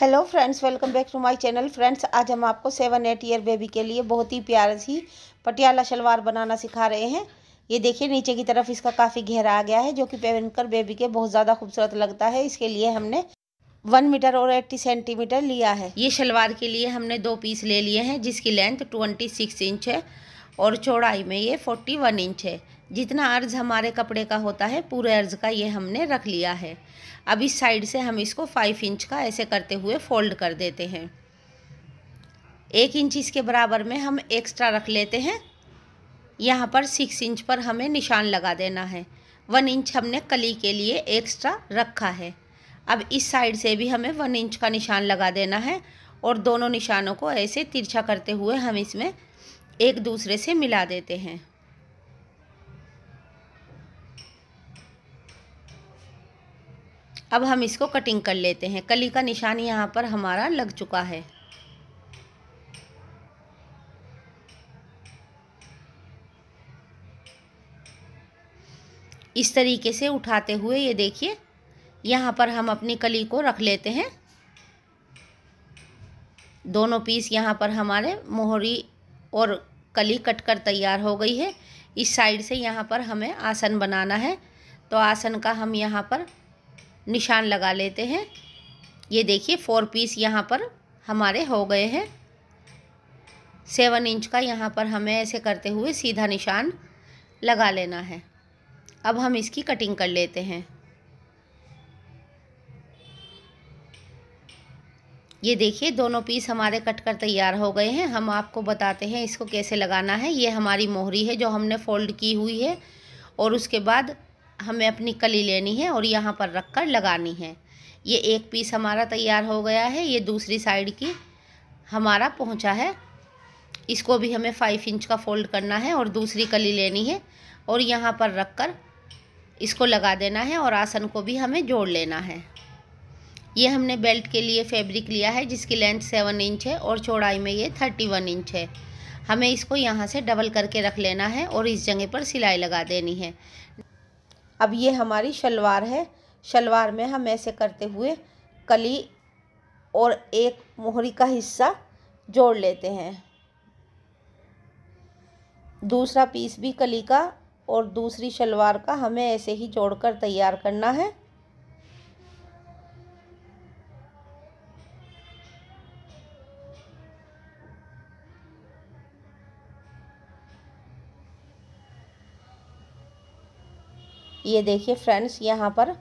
hello friends welcome back to my channel friends आज हम आपको सेवन एट ईयर बेबी के लिए बहुत ही प्यारा सी पटियाला शलवार बनाना सिखा रहे हैं ये देखिए नीचे की तरफ इसका काफ़ी घेरा आ गया है जो कि पहनकर बेबी के बहुत ज़्यादा खूबसूरत लगता है इसके लिए हमने वन मीटर और एट्टी सेंटीमीटर लिया है ये शलवार के लिए हमने दो पीस ले लिए हैं जिसकी लेंथ ट्वेंटी सिक्स इंच है और चौड़ाई में ये फोर्टी वन इंच है जितना अर्ज हमारे कपड़े का होता है पूरे अर्ज का ये हमने रख लिया है अब इस साइड से हम इसको फाइव इंच का ऐसे करते हुए फोल्ड कर देते हैं एक इंच इसके बराबर में हम एक्स्ट्रा रख लेते हैं यहाँ पर सिक्स इंच पर हमें निशान लगा देना है वन इंच हमने कली के लिए एक्स्ट्रा रखा है अब इस साइड से भी हमें वन इंच का निशान लगा देना है और दोनों निशानों को ऐसे तिरछा करते हुए हम इसमें एक दूसरे से मिला देते हैं अब हम इसको कटिंग कर लेते हैं कली का निशान यहाँ पर हमारा लग चुका है इस तरीके से उठाते हुए ये देखिए यहाँ पर हम अपनी कली को रख लेते हैं दोनों पीस यहाँ पर हमारे मोहरी और कली कट कर तैयार हो गई है इस साइड से यहाँ पर हमें आसन बनाना है तो आसन का हम यहाँ पर निशान लगा लेते हैं ये देखिए फोर पीस यहाँ पर हमारे हो गए हैं सेवन इंच का यहाँ पर हमें ऐसे करते हुए सीधा निशान लगा लेना है अब हम इसकी कटिंग कर लेते हैं ये देखिए दोनों पीस हमारे कट कर तैयार हो गए हैं हम आपको बताते हैं इसको कैसे लगाना है ये हमारी मोहरी है जो हमने फोल्ड की हुई है और उसके बाद हमें अपनी कली लेनी है और यहाँ पर रख कर लगानी है ये एक पीस हमारा तैयार हो गया है ये दूसरी साइड की हमारा पहुँचा है इसको भी हमें फाइव इंच का फोल्ड करना है और दूसरी कली लेनी है और यहाँ पर रख कर इसको लगा देना है और आसन को भी हमें जोड़ लेना है ये हमने बेल्ट के लिए फैब्रिक लिया है जिसकी लेंथ सेवन इंच है और चौड़ाई में ये थर्टी वन इंच है हमें इसको यहाँ से डबल करके रख लेना है और इस जगह पर सिलाई लगा देनी है अब ये हमारी शलवार है शलवार में हम ऐसे करते हुए कली और एक मोहरी का हिस्सा जोड़ लेते हैं दूसरा पीस भी कली का और दूसरी शलवार का हमें ऐसे ही जोड़कर तैयार करना है ये देखिए फ्रेंड्स यहाँ पर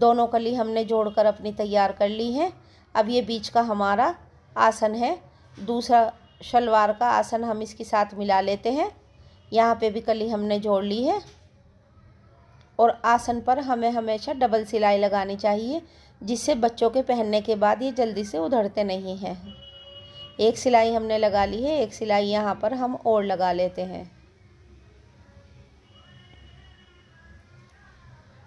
दोनों कली हमने जोड़कर अपनी तैयार कर ली है अब ये बीच का हमारा आसन है दूसरा शलवार का आसन हम इसके साथ मिला लेते हैं यहाँ पे भी कली हमने जोड़ ली है और आसन पर हमें हमेशा डबल सिलाई लगानी चाहिए जिससे बच्चों के पहनने के बाद ये जल्दी से उधड़ते नहीं हैं एक सिलाई हमने लगा ली है एक सिलाई यहाँ पर हम और लगा लेते हैं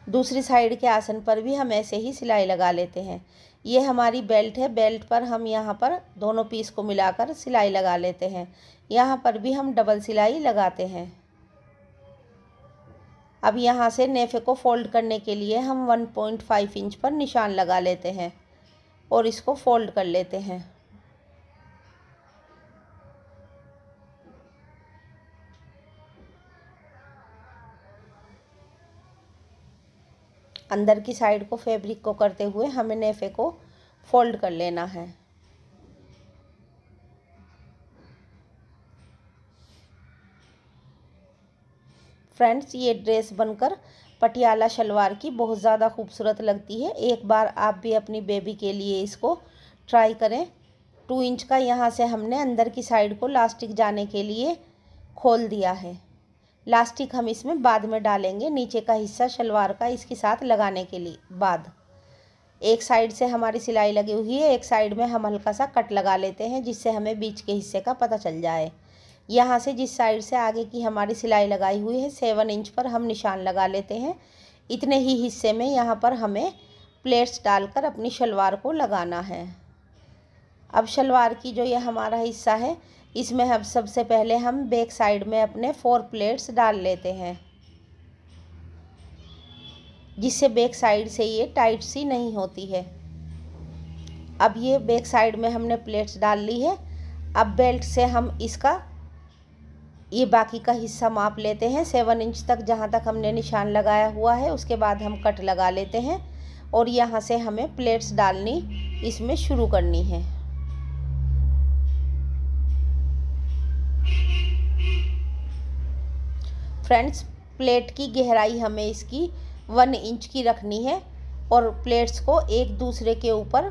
दूसरी साइड के आसन पर भी हम ऐसे ही सिलाई लगा लेते हैं ये हमारी बेल्ट है बेल्ट पर हम यहाँ पर दोनों पीस को मिलाकर सिलाई लगा लेते हैं यहाँ पर भी हम डबल सिलाई लगाते हैं अब यहाँ से नेफे को फोल्ड करने के लिए हम 1.5 इंच पर निशान लगा लेते हैं और इसको फोल्ड कर लेते हैं अंदर की साइड को फैब्रिक को करते हुए हमें नेफे को फोल्ड कर लेना है फ्रेंड्स ये ड्रेस बनकर पटियाला शलवार की बहुत ज़्यादा खूबसूरत लगती है एक बार आप भी अपनी बेबी के लिए इसको ट्राई करें टू इंच का यहाँ से हमने अंदर की साइड को लास्टिक जाने के लिए खोल दिया है लास्टिक हम इसमें बाद में डालेंगे नीचे का हिस्सा शलवार का इसके साथ लगाने के लिए बाद एक साइड से हमारी सिलाई लगी हुई है एक साइड में हम हल्का सा कट लगा लेते हैं जिससे हमें बीच के हिस्से का पता चल जाए यहाँ से जिस साइड से आगे की हमारी सिलाई लगाई हुई है सेवन इंच पर हम निशान लगा लेते हैं इतने ही हिस्से में यहाँ पर हमें प्लेट्स डालकर अपनी शलवार को लगाना है अब शलवार की जो यह हमारा हिस्सा है इसमें हम सबसे पहले हम बैक साइड में अपने फोर प्लेट्स डाल लेते हैं जिससे बैक साइड से ये टाइट सी नहीं होती है अब ये बैक साइड में हमने प्लेट्स डाल ली है अब बेल्ट से हम इसका ये बाकी का हिस्सा माप लेते हैं सेवन इंच तक जहाँ तक हमने निशान लगाया हुआ है उसके बाद हम कट लगा लेते हैं और यहाँ से हमें प्लेट्स डालनी इसमें शुरू करनी है फ्रेंड्स प्लेट की गहराई हमें इसकी वन इंच की रखनी है और प्लेट्स को एक दूसरे के ऊपर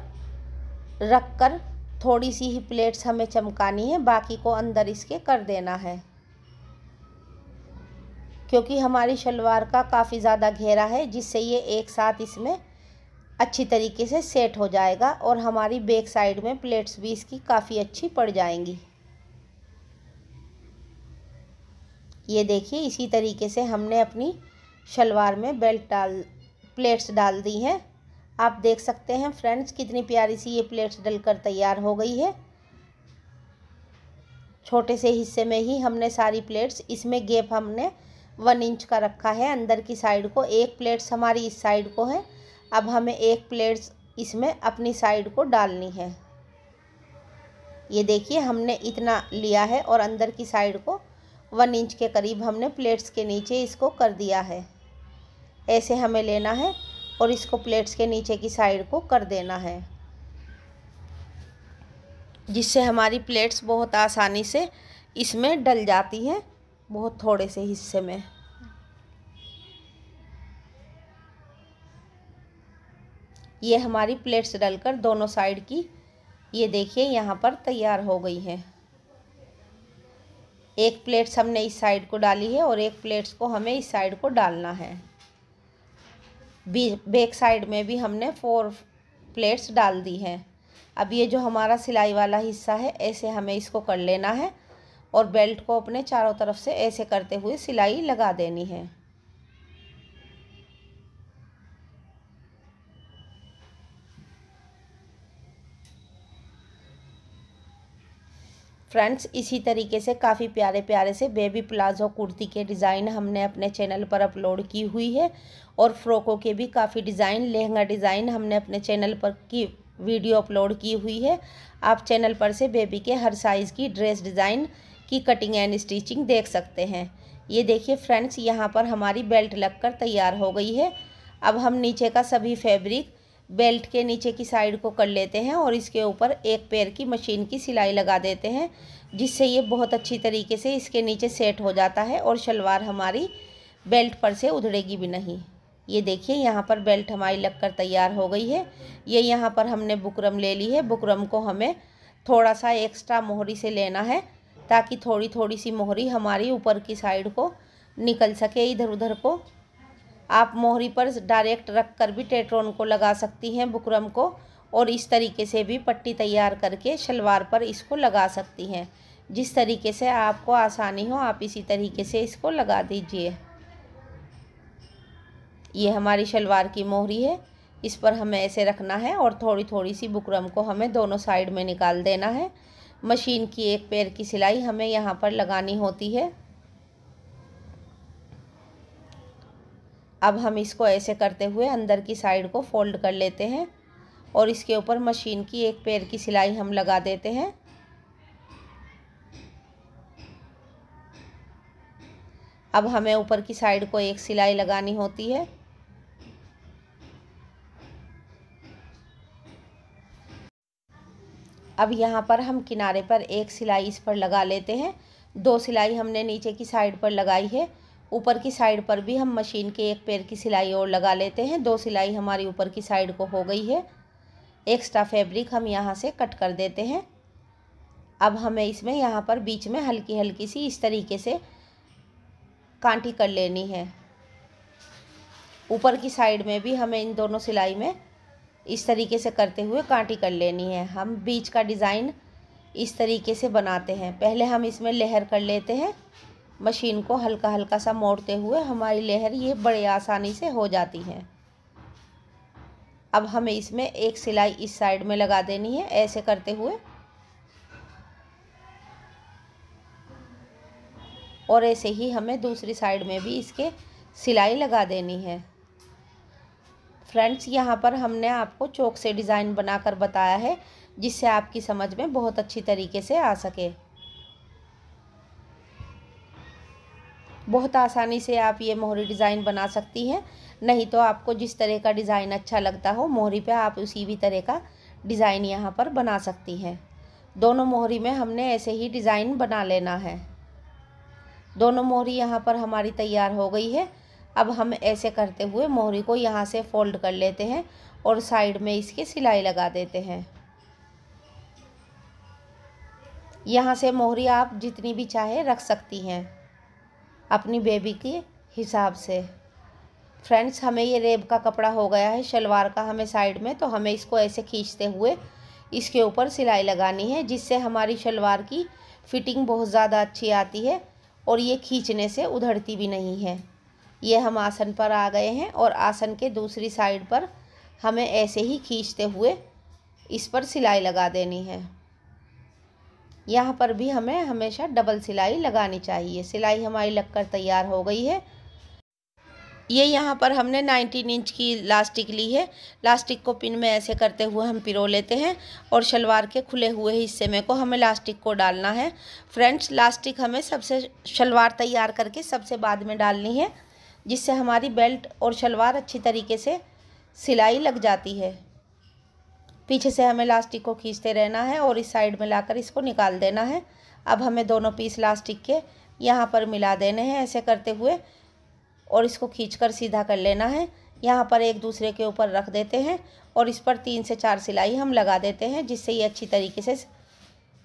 रख कर थोड़ी सी ही प्लेट्स हमें चमकानी है बाकी को अंदर इसके कर देना है क्योंकि हमारी शलवार का काफ़ी ज़्यादा घेरा है जिससे ये एक साथ इसमें अच्छी तरीके से सेट हो जाएगा और हमारी बैक साइड में प्लेट्स भी इसकी काफ़ी अच्छी पड़ जाएंगी ये देखिए इसी तरीके से हमने अपनी शलवार में बेल्ट डाल प्लेट्स डाल दी हैं आप देख सकते हैं फ्रेंड्स कितनी प्यारी सी ये प्लेट्स डलकर तैयार हो गई है छोटे से हिस्से में ही हमने सारी प्लेट्स इसमें गेप हमने वन इंच का रखा है अंदर की साइड को एक प्लेट्स हमारी इस साइड को है अब हमें एक प्लेट्स इसमें अपनी साइड को डालनी है ये देखिए हमने इतना लिया है और अंदर की साइड को वन इंच के करीब हमने प्लेट्स के नीचे इसको कर दिया है ऐसे हमें लेना है और इसको प्लेट्स के नीचे की साइड को कर देना है जिससे हमारी प्लेट्स बहुत आसानी से इसमें डल जाती हैं बहुत थोड़े से हिस्से में ये हमारी प्लेट्स डलकर दोनों साइड की ये देखिए यहाँ पर तैयार हो गई है एक प्लेट्स हमने इस साइड को डाली है और एक प्लेट्स को हमें इस साइड को डालना है बी बैक साइड में भी हमने फोर प्लेट्स डाल दी हैं अब ये जो हमारा सिलाई वाला हिस्सा है ऐसे हमें इसको कर लेना है और बेल्ट को अपने चारों तरफ से ऐसे करते हुए सिलाई लगा देनी है फ्रेंड्स इसी तरीके से काफ़ी प्यारे प्यारे से बेबी प्लाजो कुर्ती के डिज़ाइन हमने अपने चैनल पर अपलोड की हुई है और फ्रॉकों के भी काफ़ी डिज़ाइन लहंगा डिज़ाइन हमने अपने चैनल पर की वीडियो अपलोड की हुई है आप चैनल पर से बेबी के हर साइज़ की ड्रेस डिज़ाइन की कटिंग एंड स्टिचिंग देख सकते हैं ये देखिए फ्रेंड्स यहाँ पर हमारी बेल्ट लगकर तैयार हो गई है अब हम नीचे का सभी फैब्रिक बेल्ट के नीचे की साइड को कर लेते हैं और इसके ऊपर एक पैर की मशीन की सिलाई लगा देते हैं जिससे ये बहुत अच्छी तरीके से इसके नीचे सेट हो जाता है और शलवार हमारी बेल्ट पर से उधड़ेगी भी नहीं ये देखिए यहाँ पर बेल्ट हमारी लगकर तैयार हो गई है ये यहाँ पर हमने बुकरम ले ली है बुकरम को हमें थोड़ा सा एक्स्ट्रा मोहरी से लेना है ताकि थोड़ी थोड़ी सी मोहरी हमारी ऊपर की साइड को निकल सके इधर उधर को आप मोहरी पर डायरेक्ट रख कर भी टेट्रोन को लगा सकती हैं बुकरम को और इस तरीके से भी पट्टी तैयार करके शलवार पर इसको लगा सकती हैं जिस तरीके से आपको आसानी हो आप इसी तरीके से इसको लगा दीजिए ये हमारी शलवार की मोहरी है इस पर हमें ऐसे रखना है और थोड़ी थोड़ी सी बुकरम को हमें दोनों साइड में निकाल देना है मशीन की एक पैर की सिलाई हमें यहाँ पर लगानी होती है अब हम इसको ऐसे करते हुए अंदर की साइड को फोल्ड कर लेते हैं और इसके ऊपर मशीन की एक पैर की सिलाई हम लगा देते हैं अब हमें ऊपर की साइड को एक सिलाई लगानी होती है अब यहाँ पर हम किनारे पर एक सिलाई इस पर लगा लेते हैं दो सिलाई हमने नीचे की साइड पर लगाई है ऊपर की साइड पर भी हम मशीन के एक पैर की सिलाई और लगा लेते हैं दो सिलाई हमारी ऊपर की साइड को हो गई है एक्स्ट्रा फैब्रिक हम यहाँ से कट कर देते हैं अब हमें इसमें यहाँ पर बीच में हल्की हल्की सी इस तरीके से कांटी कर लेनी है ऊपर की साइड में भी हमें इन दोनों सिलाई में इस तरीके से करते हुए कांटी कर लेनी है हम बीच का डिज़ाइन इस तरीके से बनाते हैं पहले हम इसमें लहर कर लेते हैं मशीन को हल्का हल्का सा मोड़ते हुए हमारी लहर ये बड़े आसानी से हो जाती है अब हमें इसमें एक सिलाई इस साइड में लगा देनी है ऐसे करते हुए और ऐसे ही हमें दूसरी साइड में भी इसके सिलाई लगा देनी है फ्रेंड्स यहाँ पर हमने आपको चौक से डिज़ाइन बनाकर बताया है जिससे आपकी समझ में बहुत अच्छी तरीके से आ सके बहुत आसानी से आप ये मोहरी डिज़ाइन बना सकती हैं नहीं तो आपको जिस तरह का डिज़ाइन अच्छा लगता हो मोहरी पे आप उसी भी तरह का डिज़ाइन यहाँ पर बना सकती हैं दोनों मोहरी में हमने ऐसे ही डिज़ाइन बना लेना है दोनों मोहरी यहाँ पर हमारी तैयार हो गई है अब हम ऐसे करते हुए मोहरी को यहाँ से फोल्ड कर लेते हैं और साइड में इसकी सिलाई लगा देते हैं यहाँ से मोहरी आप जितनी भी चाहे रख सकती हैं अपनी बेबी के हिसाब से फ्रेंड्स हमें ये रेब का कपड़ा हो गया है शलवार का हमें साइड में तो हमें इसको ऐसे खींचते हुए इसके ऊपर सिलाई लगानी है जिससे हमारी शलवार की फिटिंग बहुत ज़्यादा अच्छी आती है और ये खींचने से उधड़ती भी नहीं है ये हम आसन पर आ गए हैं और आसन के दूसरी साइड पर हमें ऐसे ही खींचते हुए इस पर सिलाई लगा देनी है यहाँ पर भी हमें हमेशा डबल सिलाई लगानी चाहिए सिलाई हमारी लगकर तैयार हो गई है ये यहाँ पर हमने 19 इंच की लास्टिक ली है लास्टिक को पिन में ऐसे करते हुए हम पिरो लेते हैं और शलवार के खुले हुए हिस्से में को हमें लास्टिक को डालना है फ्रेंड्स लास्टिक हमें सबसे शलवार तैयार करके सबसे बाद में डालनी है जिससे हमारी बेल्ट और शलवार अच्छी तरीके से सिलाई लग जाती है पीछे से हमें लास्टिक को खींचते रहना है और इस साइड में लाकर इसको निकाल देना है अब हमें दोनों पीस लास्टिक के यहाँ पर मिला देने हैं ऐसे करते हुए और इसको खींचकर सीधा कर लेना है यहाँ पर एक दूसरे के ऊपर रख देते हैं और इस पर तीन से चार सिलाई हम लगा देते हैं जिससे ये अच्छी तरीके से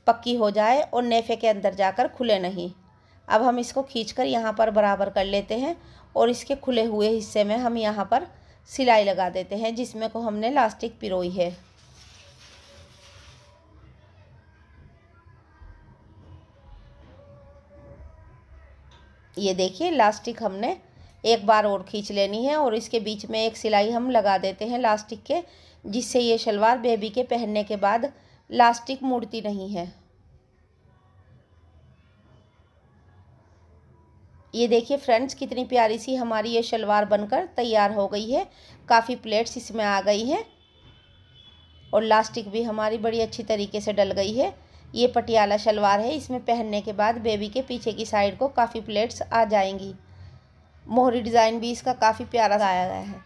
पक्की हो जाए और नेफे के अंदर जाकर खुले नहीं अब हम इसको खींच कर यहाँ पर बराबर कर लेते हैं और इसके खुले हुए हिस्से में हम यहाँ पर सिलाई लगा देते हैं जिसमें को हमने लास्टिक पिरोई है ये देखिए लास्टिक हमने एक बार और खींच लेनी है और इसके बीच में एक सिलाई हम लगा देते हैं लास्टिक के जिससे ये शलवार बेबी के पहनने के बाद लास्टिक मुड़ती नहीं है ये देखिए फ्रेंड्स कितनी प्यारी सी हमारी ये शलवार बनकर तैयार हो गई है काफ़ी प्लेट्स इसमें आ गई हैं और लास्टिक भी हमारी बड़ी अच्छी तरीके से डल गई है ये पटियाला शलवार है इसमें पहनने के बाद बेबी के पीछे की साइड को काफ़ी प्लेट्स आ जाएंगी मोहरी डिज़ाइन भी इसका काफ़ी प्यारा आया गया है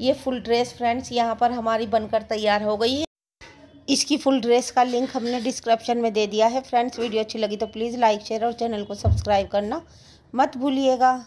ये फुल ड्रेस फ्रेंड्स यहाँ पर हमारी बनकर तैयार हो गई है इसकी फुल ड्रेस का लिंक हमने डिस्क्रिप्शन में दे दिया है फ्रेंड्स वीडियो अच्छी लगी तो प्लीज़ लाइक शेयर और चैनल को सब्सक्राइब करना मत भूलिएगा